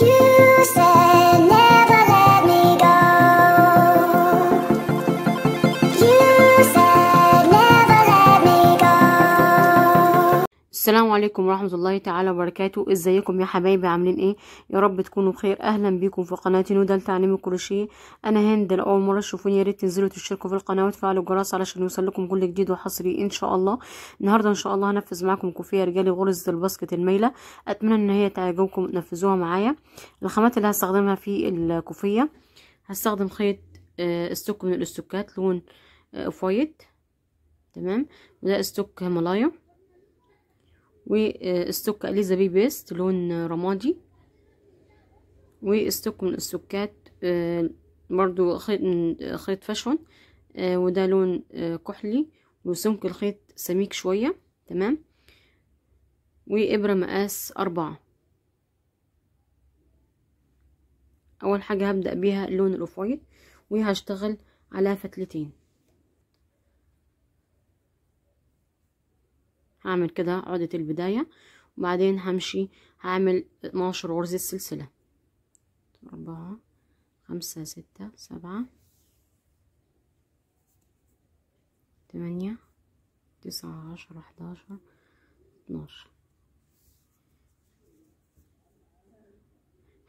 You said السلام عليكم ورحمة الله تعالى وبركاته ازيكم يا حبايبي عاملين ايه يا رب تكونوا بخير اهلا بيكم في قناة نودل تعليم الكروشيه انا هند لاول مرة تشوفوني يا ريت تنزلوا تشتركوا في القناة وتفعلوا الجرس علشان يوصل لكم كل جديد وحصري ان شاء الله النهاردة ان شاء الله هنفذ معاكم كوفية رجالي غرزة الباسكت المايلة اتمنى ان هي تعجبكم تنفذوها معايا الخامات اللي هستخدمها في الكوفية هستخدم خيط استوك آه، من الاستوكات لون اوف آه، وايت تمام وده استوك هيمالايا واستوك اليزابي بيست لون رمادي واستوك من السكات آه، برضو خيط من آه، خيط فاشون آه، وده لون كحلي وسمك الخيط سميك شوية تمام وإبرة مقاس أربعة أول حاجة هبدأ بيها اللون الأوف وايت وهشتغل على فتلتين هعمل كده عقدة البداية وبعدين همشي هعمل 12 غرزة سلسلة أربعة خمسة ستة سبعة تمانية تسعة عشرة حداشر اتناشر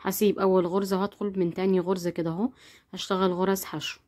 هسيب أول غرزة وهدخل من تاني غرزة كده اهو هشتغل غرز حشو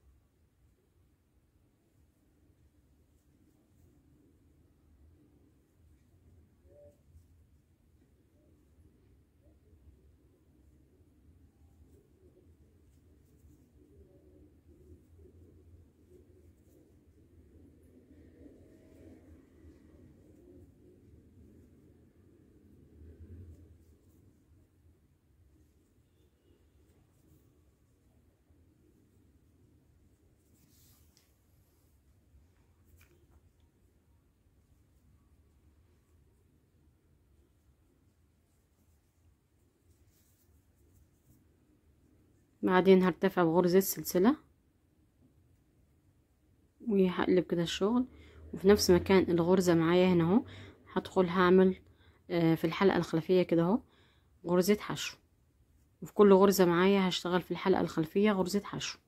بعدين هرتفع بغرزة السلسلة وهقلب كده الشغل وفي نفس مكان الغرزة معايا هنا اهو هدخل هعمل آه، في الحلقة الخلفية كده اهو غرزة حشو وفي كل غرزة معايا هشتغل في الحلقة الخلفية غرزة حشو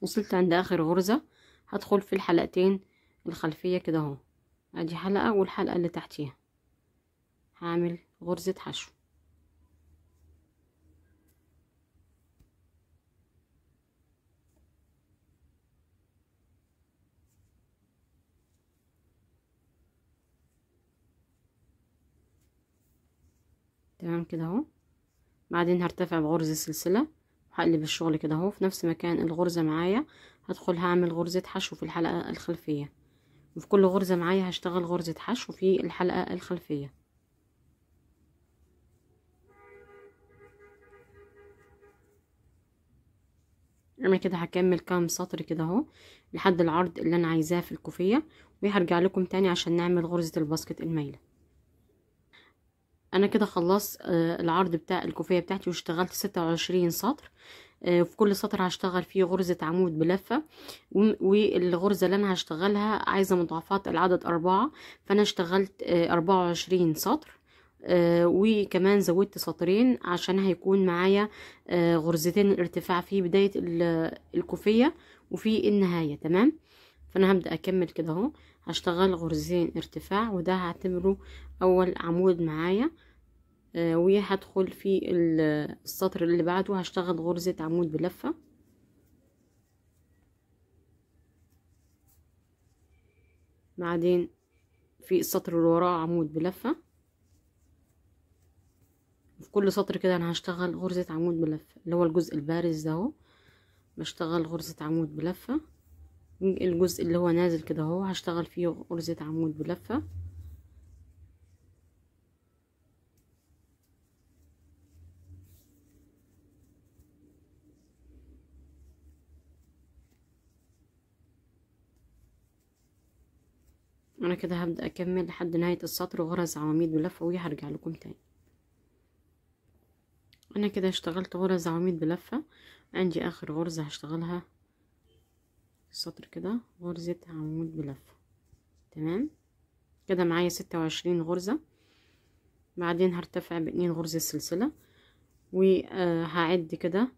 وصلت عند اخر غرزة هدخل في الحلقتين الخلفية كده اهو ادي حلقة والحلقة اللي تحتيها هعمل غرزة حشو تمام كده اهو بعدين هرتفع بغرزه سلسله هقلب الشغل كده اهو في نفس مكان الغرزة معايا هدخل هعمل غرزة حشو في الحلقة الخلفية وفي كل غرزة معايا هشتغل غرزة حشو في الحلقة الخلفية انا كده هكمل كام سطر كده اهو لحد العرض اللي انا عايزاه في الكوفية وهرجع لكم تاني عشان نعمل غرزة الباسكت المايله انا كده خلصت آه، العرض بتاع الكوفيه بتاعتي واشتغلت ستة وعشرين سطر آه، في كل سطر هشتغل فيه غرزة عمود بلفة والغرزة اللي انا هشتغلها عايزة مضاعفات العدد اربعة فانا اشتغلت آه، اربعة وعشرين سطر وكمان زودت سطرين عشان هيكون معايا غرزتين الارتفاع في بداية الكوفية وفي النهاية تمام فانا هبدأ اكمل كده اهو هشتغل غرزين ارتفاع وده هعتبره اول عمود معايا آه، وهدخل في السطر اللي بعده هشتغل غرزة عمود بلفة بعدين في السطر اللي وراه عمود بلفة في كل سطر كده انا هشتغل غرزة عمود بلفة اللي هو الجزء البارز ده اهو بشتغل غرزة عمود بلفة الجزء اللي هو نازل كده اهو هشتغل فيه غرزة عمود بلفة انا كده هبدأ اكمل لحد نهاية السطر غرز عواميد بلفة وهرجع لكم تاني انا كده اشتغلت غرز عواميد بلفة عندي اخر غرزة هشتغلها السطر كده غرزة عمود بلفة تمام كده معايا ستة وعشرين غرزة بعدين هرتفع باتنين غرزة سلسلة وهعد آه، كده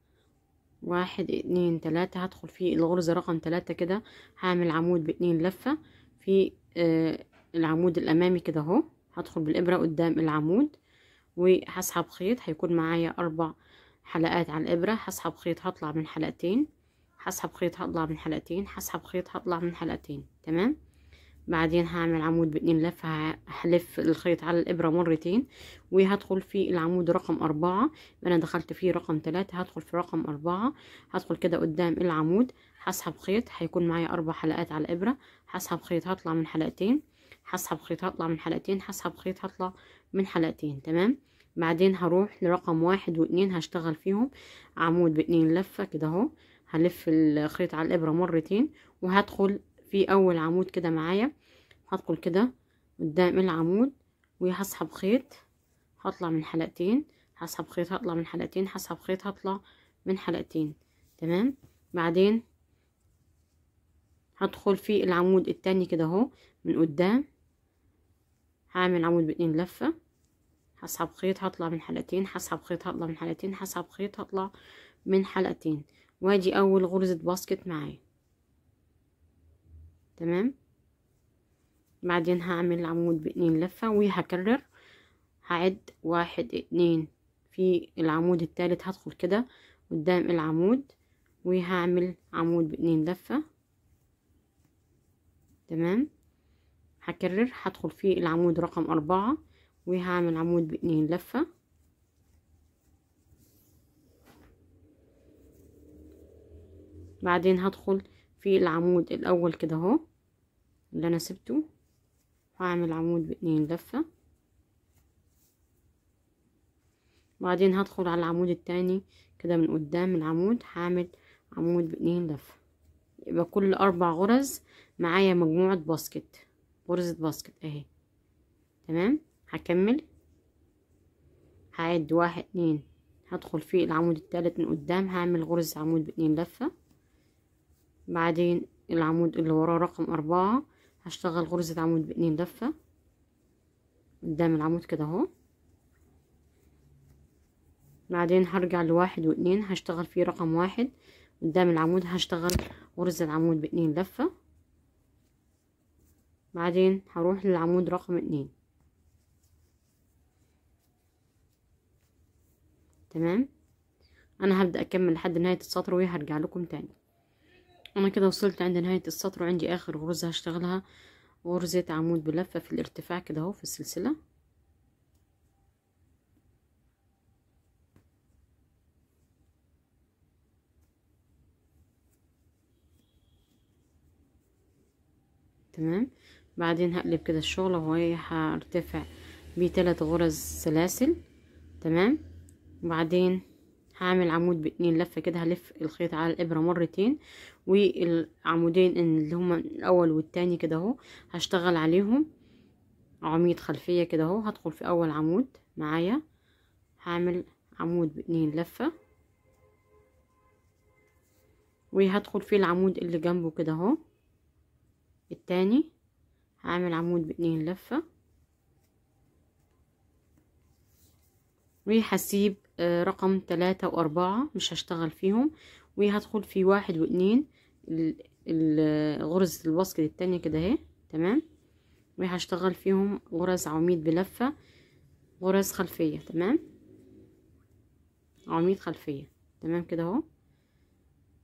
واحد اتنين تلاتة هدخل في الغرزة رقم تلاتة كده هعمل عمود باتنين لفة في آه، العمود الامامي كده اهو هدخل بالابرة قدام العمود وهسحب خيط هيكون معايا اربع حلقات على الابرة هسحب خيط هطلع من حلقتين حسحب خيط هطلع من حلقتين حسحب خيط هطلع من حلقتين تمام بعدين هعمل عمود باتنين لفة هلف الخيط على الإبرة مرتين وهدخل في العمود رقم أربعة أنا دخلت فيه رقم تلاتة هدخل في رقم أربعة هدخل كده قدام العمود هسحب خيط هيكون معايا أربع حلقات على الإبرة هسحب خيط هطلع من حلقتين هسحب خيط هطلع من حلقتين هسحب خيط هطلع من حلقتين تمام بعدين هروح لرقم واحد واتنين هشتغل فيهم عمود باتنين لفة كده اهو هلف الخيط على الابره مرتين وهدخل في اول عمود كده معايا هدخل كده قدام العمود وهسحب خيط هطلع من حلقتين هسحب خيط هطلع من حلقتين هسحب خيط هطلع من حلقتين تمام بعدين هدخل في العمود التاني كده اهو من قدام هعمل عمود باتنين لفه هسحب خيط هطلع من حلقتين هسحب خيط هطلع من حلقتين هسحب خيط هطلع من حلقتين وادي اول غرزة باسكت معايا تمام بعدين هعمل العمود باتنين لفة وهكرر هعد واحد اتنين في العمود التالت هدخل كده قدام العمود وهعمل عمود باتنين لفة تمام هكرر هدخل في العمود رقم اربعة وهعمل عمود باتنين لفة بعدين هدخل في العمود الاول كده اهو اللي انا سبته هعمل عمود باتنين لفة بعدين هدخل على العمود التاني كده من قدام العمود هعمل عمود باتنين لفة يبقى كل اربع غرز معايا مجموعة باسكت غرزة باسكت اهي تمام هكمل هعد واحد اتنين هدخل في العمود التالت من قدام هعمل غرز عمود باتنين لفة بعدين العمود اللي وراه رقم أربعة هشتغل غرزة عمود باتنين لفة قدام العمود كده اهو بعدين هرجع لواحد واتنين هشتغل فيه رقم واحد قدام العمود هشتغل غرزة عمود باتنين لفة بعدين هروح للعمود رقم اتنين تمام انا هبدأ اكمل لحد نهاية السطر وهرجع لكم تاني انا كده وصلت عند نهاية السطر وعندي اخر غرزة هشتغلها غرزة عمود بلفة في الارتفاع كده اهو في السلسلة تمام بعدين هقلب كده الشغل وهي هرتفع بثلاث غرز سلاسل تمام وبعدين هعمل عمود باتنين لفة كده هلف الخيط على الابرة مرتين والعمودين اللي هما الاول والتاني كده اهو هشتغل عليهم عميد خلفية كده اهو هدخل في اول عمود معايا هعمل عمود باتنين لفة وهدخل في العمود اللي جنبه كده اهو التاني هعمل عمود باتنين لفة وهسيب آه، رقم تلاتة وأربعة مش هشتغل فيهم وهدخل في واحد واتنين غرزة الباسكت التانية كده اهي تمام وهشتغل فيهم غرز عواميد بلفة غرز خلفية تمام عواميد خلفية تمام كده اهو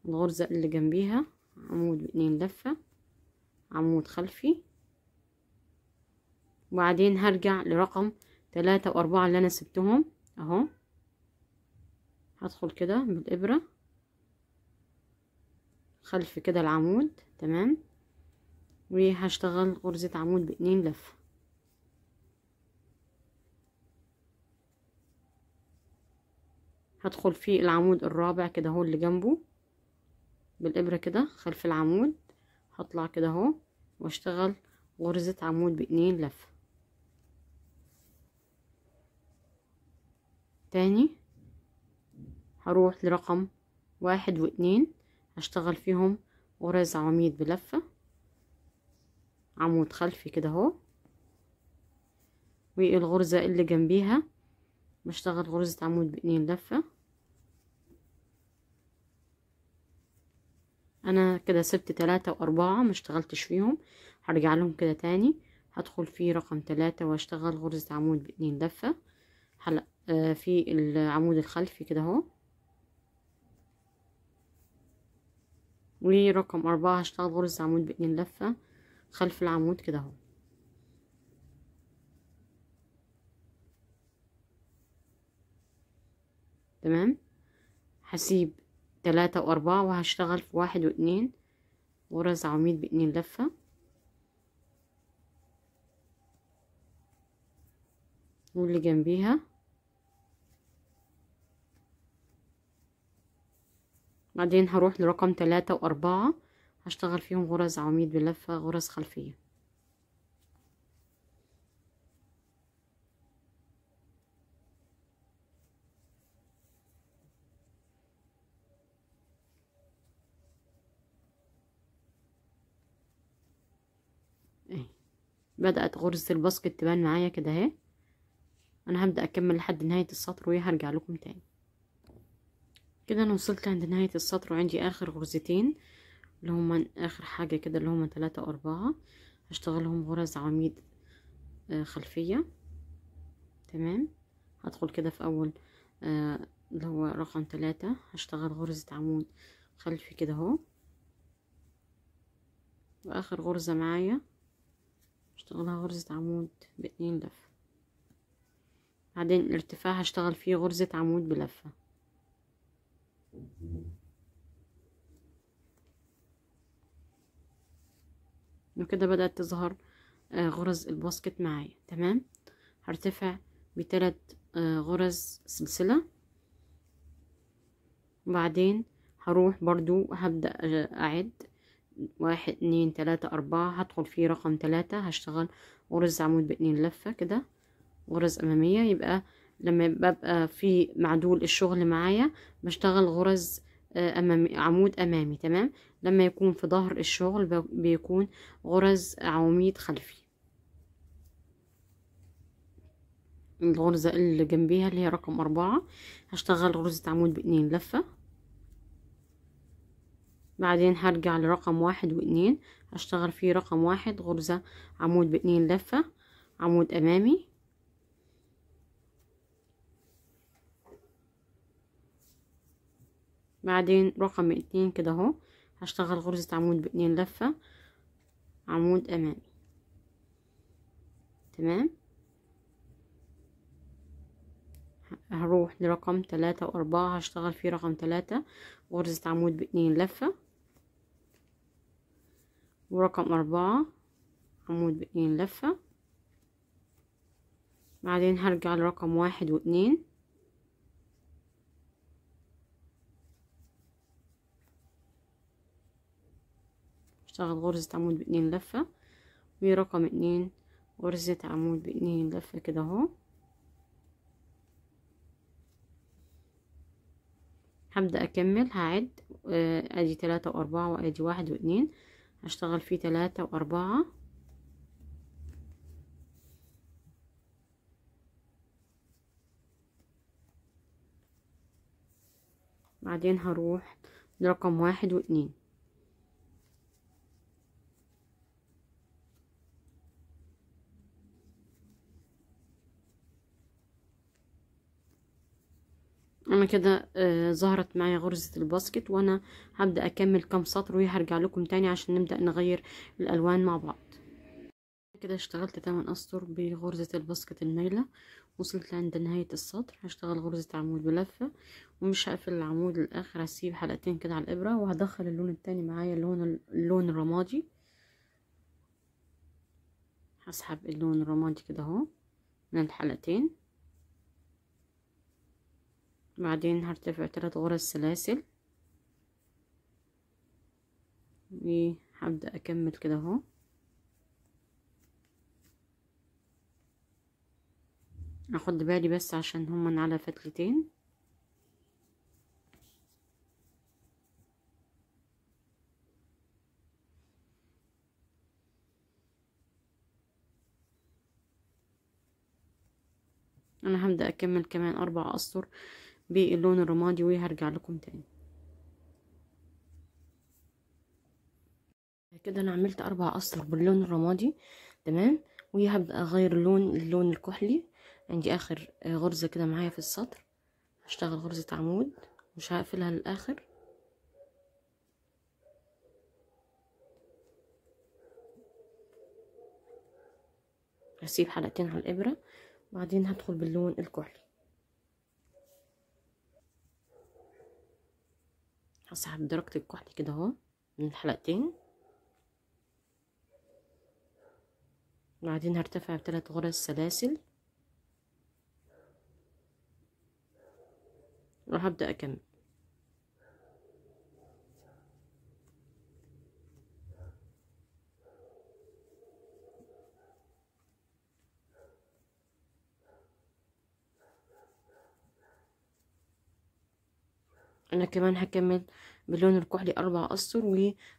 الغرزة اللي جنبيها عمود باتنين لفة عمود خلفي وبعدين هرجع لرقم تلاتة وأربعة اللي أنا سبتهم اهو هدخل كده بالابره خلف كده العمود تمام وهشتغل غرزه عمود باتنين لفه هدخل في العمود الرابع كده اهو اللي جنبه بالابره كده خلف العمود هطلع كده اهو واشتغل غرزه عمود باتنين لفه الثاني هروح لرقم واحد واثنين هشتغل فيهم غرز عواميد بلفة عمود خلفي كده اهو والغرزة اللي جنبيها بشتغل غرزة عمود باتنين لفة انا كده سبت تلاتة واربعة مشتغلتش فيهم هرجع لهم كده تاني هدخل في رقم تلاتة واشتغل غرزة عمود باتنين لفة حلقة آه، في العمود الخلفي كده اهو ورقم أربعة هشتغل غرز عمود باتنين لفة خلف العمود كده اهو تمام هسيب تلاتة وأربعة وهشتغل في واحد واتنين غرز عمود باتنين لفة واللي جنبيها بعدين هروح لرقم تلاتة وأربعة هشتغل فيهم غرز عواميد بلفة غرز خلفية إيه. بدأت غرزة الباسكت تبان معايا كده اهي انا هبدأ اكمل لحد نهاية السطر وهرجع لكم تاني كده انا وصلت عند نهاية السطر وعندي اخر غرزتين اللي هما اخر حاجة كده اللي هما تلاتة واربعة هشتغلهم غرز عميد آه، خلفية تمام هدخل كده في اول آه، اللي هو رقم تلاتة هشتغل غرزة عمود خلفي كده اهو واخر غرزة معايا هشتغلها غرزة عمود باتنين لفة بعدين الارتفاع هشتغل فيه غرزة عمود بلفة وكده بدأت تظهر آه، غرز الباسكت معايا تمام هرتفع بثلاث آه، غرز سلسلة وبعدين هروح برضو هبدأ آه، أعد واحد اتنين تلاتة أربعة هدخل في رقم تلاتة هشتغل غرز عمود باتنين لفة كده غرز أمامية يبقى لما ببقى في معدول الشغل معايا بشتغل غرز آه، أمامي عمود أمامي تمام لما يكون في ظهر الشغل بيكون غرز عواميد خلفي الغرزة اللي جنبيها اللي هي رقم أربعة هشتغل غرزة عمود باتنين لفة بعدين هرجع لرقم واحد واتنين هشتغل فيه رقم واحد غرزة عمود باتنين لفة عمود أمامي بعدين رقم اتنين كده اهو هشتغل غرزة عمود باتنين لفة عمود امامي تمام هروح لرقم تلاتة واربعة هشتغل فيه رقم تلاتة غرزة عمود باتنين لفة ورقم أربعة عمود باتنين لفة بعدين هرجع لرقم واحد واتنين هشتغل غرزة عمود باتنين لفة ورقم اتنين غرزة عمود باتنين لفة كده اهو هبدأ اكمل هعد آه، ادي تلاتة واربعة وادي واحد واتنين هشتغل فيه تلاتة واربعة بعدين هروح لرقم واحد واتنين انا كده آه، ظهرت معايا غرزة الباسكت وانا هبدأ اكمل كام سطر وهرجع لكم تاني عشان نبدأ نغير الالوان مع بعض كده اشتغلت 8 اسطر بغرزة الباسكت المايلة وصلت لعند نهاية السطر هشتغل غرزة عمود بلفة ومش هقفل العمود للاخر هسيب حلقتين كده على الابرة وهدخل اللون التاني معايا اللون اللون الرمادي هسحب اللون الرمادي كده اهو من الحلقتين بعدين هرتفع ثلاث غرز سلاسل وهبدأ اكمل كده اهو اخد بالي بس عشان هما على فتلتين انا هبدأ اكمل كمان اربع اسطر باللون الرمادي وهرجع لكم تاني كده انا عملت اربع اسطر باللون الرمادي تمام وهبدا اغير اللون اللون الكحلي عندي اخر غرزه كده معايا في السطر هشتغل غرزه عمود مش هقفلها للاخر هسيب حلقتين على الابره وبعدين هدخل باللون الكحلي هسحب درجة الكحل كده اهو من الحلقتين بعدين هرتفع بثلاث غرز سلاسل وهبدأ أكمل انا كمان هكمل باللون الكحلي اربع اسطر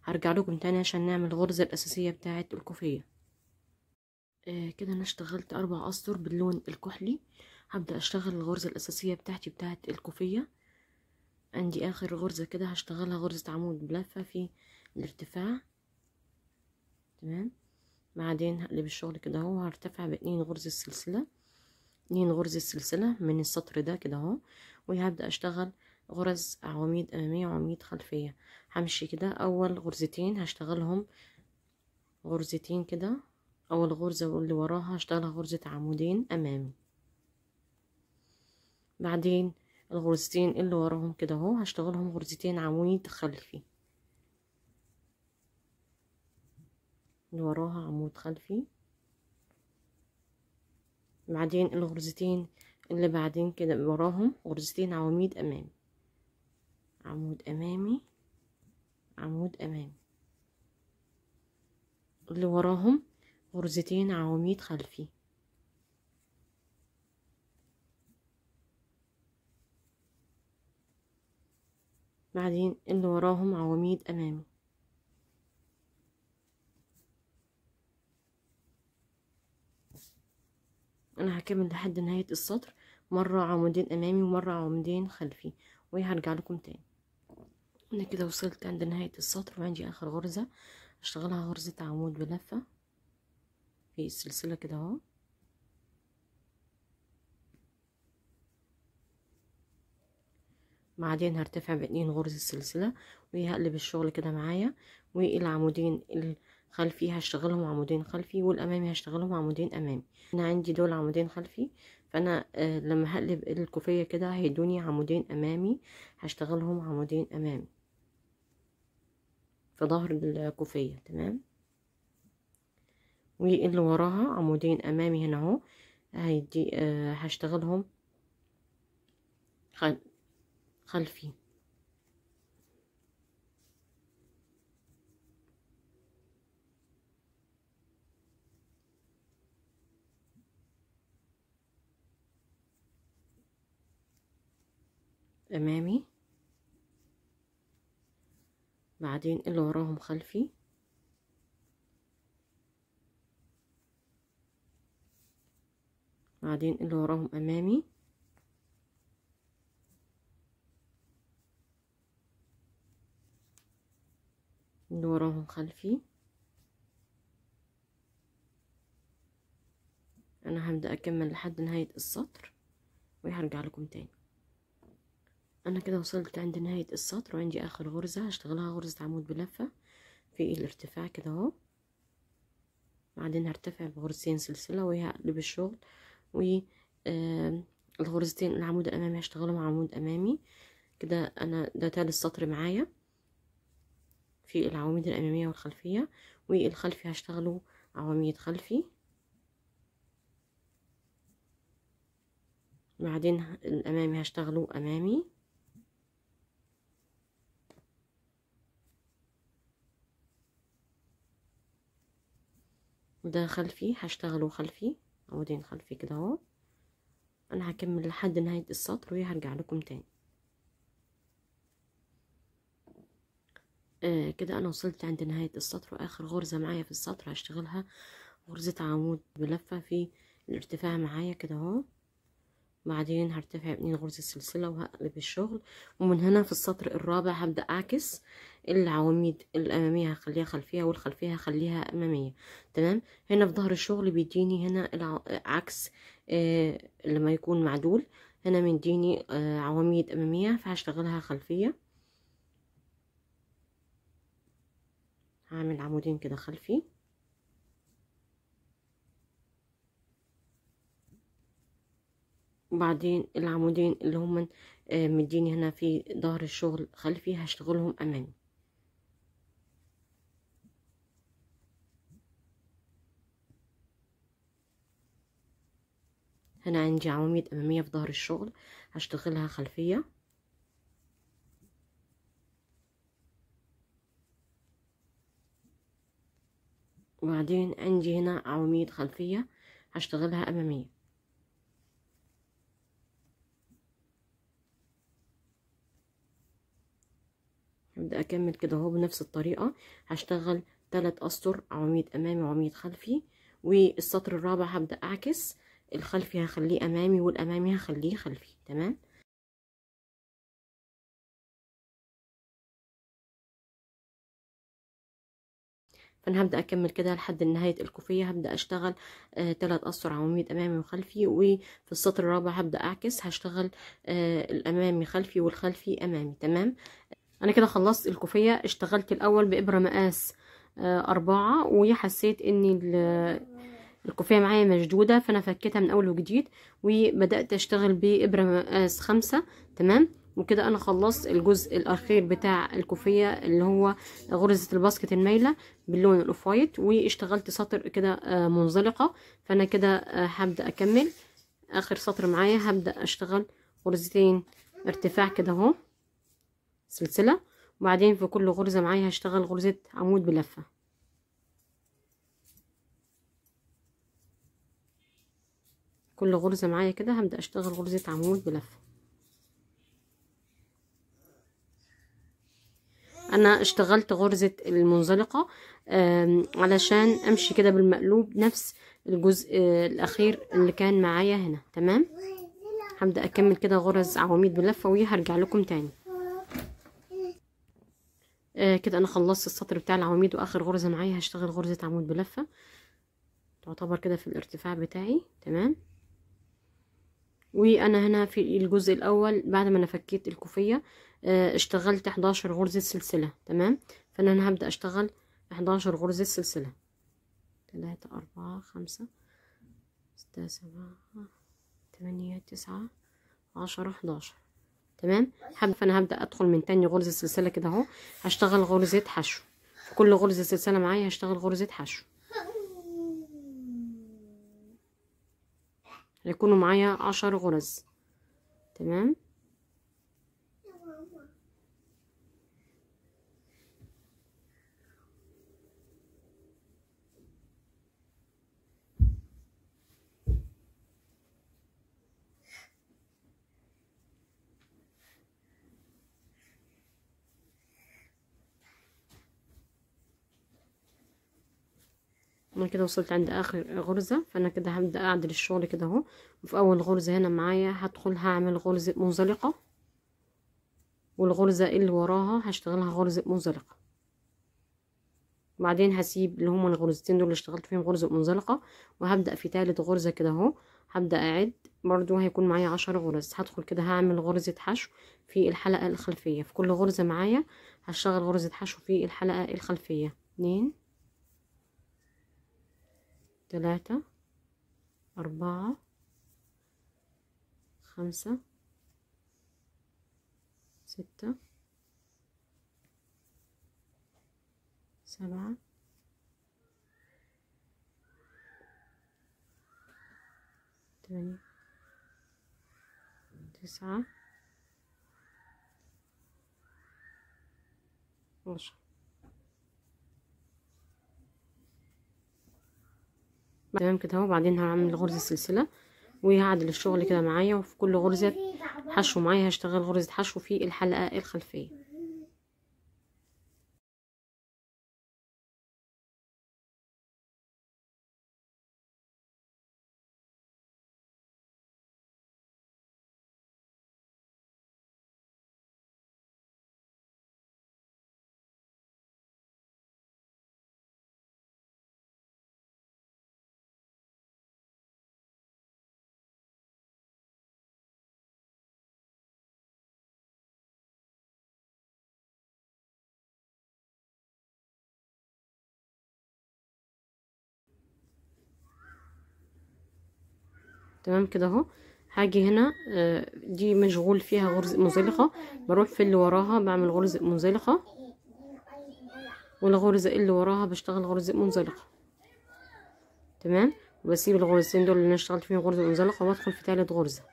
وهرجع لكم تاني عشان نعمل الغرزه الاساسيه بتاعه الكوفيه آه كده انا اشتغلت اربع اسطر باللون الكحلي هبدا اشتغل الغرزه الاساسيه بتاعتي بتاعه الكوفيه عندي اخر غرزه كده هشتغلها غرزه عمود ملفه في الارتفاع تمام بعدين هقلب الشغل كده اهو هرتفع باتنين غرز السلسله اتنين غرز السلسله من السطر ده كده اهو وهبدا اشتغل غرز عواميد امامية وعواميد خلفية همشي كده اول غرزتين هشتغلهم غرزتين كده اول غرزة واللي وراها هشتغلها غرزة عمودين امامي بعدين الغرزتين اللي وراهم كده اهو هشتغلهم غرزتين عمود خلفي اللي وراها عمود خلفي بعدين الغرزتين اللي بعدين كده وراهم غرزتين عواميد امامي عمود امامي عمود امامي اللي وراهم غرزتين عواميد خلفي بعدين اللي وراهم عواميد امامي انا هكمل لحد نهايه السطر مره عمودين امامي ومره عمودين خلفي وهرجع لكم تاني انا كده وصلت عند نهايه السطر وعندي اخر غرزه اشتغلها غرزه عمود بلفه في السلسله كده اهو بعدين هرتفع باتنين غرز السلسله وهقلب الشغل كده معايا والعمودين الخلفي هشتغلهم عمودين خلفي والامامي هشتغلهم عمودين امامي انا عندي دول عمودين خلفي فانا آه، لما هقلب الكوفيه كده هيدوني عمودين امامي هشتغلهم عمودين امامي في ظهر الكوفية تمام واللي إيه وراها عمودين امامي هنا اهو هيدي آه هشتغلهم خل... خلفي امامي بعدين اللي وراهم خلفي بعدين اللي وراهم امامي اللي وراهم خلفي انا هبدا اكمل لحد نهايه السطر وهرجع لكم تاني انا كده وصلت عند نهاية السطر وعندي اخر غرزة هشتغلها غرزة عمود بلفة في الارتفاع كده اهو بعدين هرتفع بغرزتين سلسلة وهقلب الشغل و الغرزتين العمود الامامي هشتغلهم عمود امامي كده انا ده تالت سطر معايا في العواميد الامامية والخلفية والخلفي هشتغله عواميد خلفي بعدين الامامي هشتغله امامي ده خلفي هشتغله خلفي عودين خلفي كده اهو انا هكمل لحد نهايه السطر وهرجع لكم تاني آه كده انا وصلت عند نهايه السطر واخر غرزه معايا في السطر هشتغلها غرزه عمود بلفه في الارتفاع معايا كده اهو بعدين هرتفع باتنين غرزة السلسلة وهقلب الشغل ومن هنا في السطر الرابع هبدأ اعكس العواميد الامامية هخليها خلفية والخلفية هخليها امامية تمام هنا في ظهر الشغل بيديني هنا العكس عكس آه، لما يكون معدول هنا مديني آه، عواميد امامية فهشتغلها خلفية هعمل عمودين كده خلفي وبعدين العمودين اللي هم آه، مديني هنا في ظهر الشغل خلفي هشتغلهم امامي هنا عندي عواميد اماميه في ظهر الشغل هشتغلها خلفيه وبعدين عندي هنا عواميد خلفيه هشتغلها اماميه ابدا اكمل كده اهو بنفس الطريقه هشتغل ثلاث اسطر عواميد امامي وعواميد خلفي والسطر الرابع هبدا اعكس الخلفي هخليه امامي والامامي هخليه خلفي تمام فانا هبدا اكمل كده لحد نهايه الكوفيه هبدا اشتغل ثلاث آه اسطر عواميد امامي وخلفي وفي السطر الرابع هبدا اعكس هشتغل آه الامامي خلفي والخلفي امامي تمام انا كده خلصت الكوفيه اشتغلت الاول بابره مقاس آه، أربعة وحسيت ان الكوفيه معايا مشدوده فانا فكيتها من اول وجديد وبدات اشتغل بابره مقاس خمسة تمام وكده انا خلصت الجزء الاخير بتاع الكوفيه اللي هو غرزه الباسكت المايله باللون الاوف وايت واشتغلت سطر كده آه، منزلقه فانا كده آه، هبدا اكمل اخر سطر معايا هبدا اشتغل غرزتين ارتفاع كده اهو سلسله وبعدين في كل غرزه معايا هشتغل غرزه عمود بلفه كل غرزه معايا كده هبدا اشتغل غرزه عمود بلفه انا اشتغلت غرزه المنزلقه علشان امشي كده بالمقلوب نفس الجزء آه، الاخير اللي كان معايا هنا تمام هبدا اكمل كده غرز عواميد بلفه وهرجع لكم تاني آه كده انا خلصت السطر بتاع العواميد واخر غرزه معايا هشتغل غرزه عمود بلفه تعتبر كده في الارتفاع بتاعي تمام وانا هنا في الجزء الاول بعد ما انا فكيت الكوفيه آه اشتغلت 11 غرزه سلسله تمام فانا هنا هبدا اشتغل 11 غرزه سلسله 3 4 5 6 7 8 9 10 11 تمام فانا هبدا ادخل من تاني غرزه سلسله كده اهو هشتغل غرزه حشو في كل غرزه سلسله معايا هشتغل غرزه حشو هيكونوا معايا عشر غرز تمام انا كده وصلت عند اخر غرزة فانا كده هبدأ اعدل الشغل كده اهو وفي اول غرزة هنا معايا هدخل هعمل غرزة منزلقة والغرزة اللي وراها هشتغلها غرزة منزلقة بعدين هسيب اللي هما الغرزتين دول اللي اشتغلت فيهم غرزة منزلقة وهبدأ في تالت غرزة كده اهو هبدأ اعد برضو هيكون معايا عشر غرز هدخل كده هعمل غرزة حشو في الحلقة الخلفية في كل غرزة معايا هشتغل غرزة حشو في الحلقة الخلفية اتنين ثلاثة أربعة خمسة ستة سبعة ثمانية تسعة عشرة تمام كده اهو بعدين هعمل غرزه سلسله وهعدل الشغل كده معايا وفي كل غرزه حشو معايا هشتغل غرزه حشو في الحلقه الخلفيه تمام كده اهو هاجي هنا آه، دي مشغول فيها غرز منزلقه بروح في اللي وراها بعمل غرز منزلقه والغرزه اللي وراها بشتغل غرز منزلقه تمام وبسيب الغرزتين دول اللي انا اشتغلت فيهم غرزه منزلقه وادخل في ثالث غرزه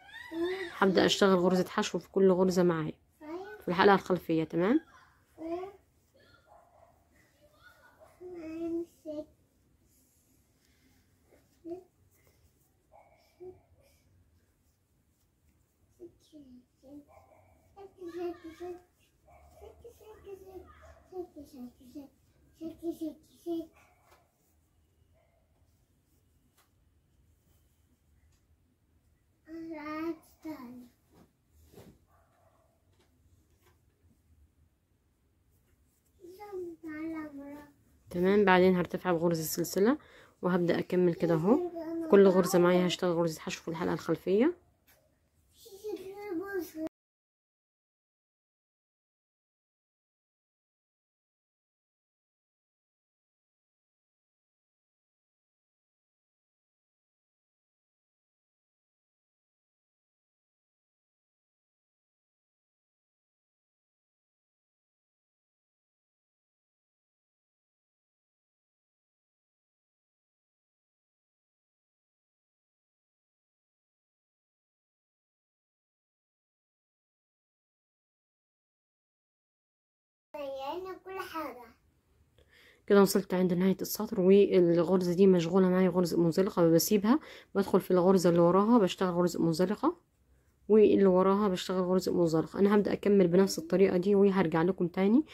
هبدا اشتغل غرزه حشو في كل غرزه معايا في الحلقه الخلفيه تمام تمام بعدين هرتفع بغرزة السلسلة وهبدأ أكمل كده اهو كل غرزة معايا هشتغل غرزة حشو في الحلقة الخلفية مليانة كل حاجة كده وصلت عند نهاية السطر والغرزة دي مشغولة معايا غرزة منزلقة بسيبها بدخل في الغرزة اللي وراها بشتغل غرزة منزلقة واللي وراها بشتغل غرزة منزلقة انا هبدأ اكمل بنفس الطريقة دي وهرجع لكم تاني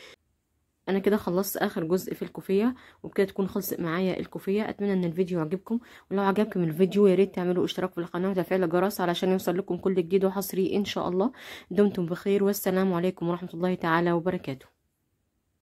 انا كده خلصت اخر جزء في الكوفيه وبكده تكون خلصت معايا الكوفيه اتمنى ان الفيديو يعجبكم ولو عجبكم الفيديو يا ريت تعملوا اشتراك في القناه وتفعيل الجرس علشان يوصل لكم كل جديد وحصري ان شاء الله دمتم بخير والسلام عليكم ورحمه الله تعالى وبركاته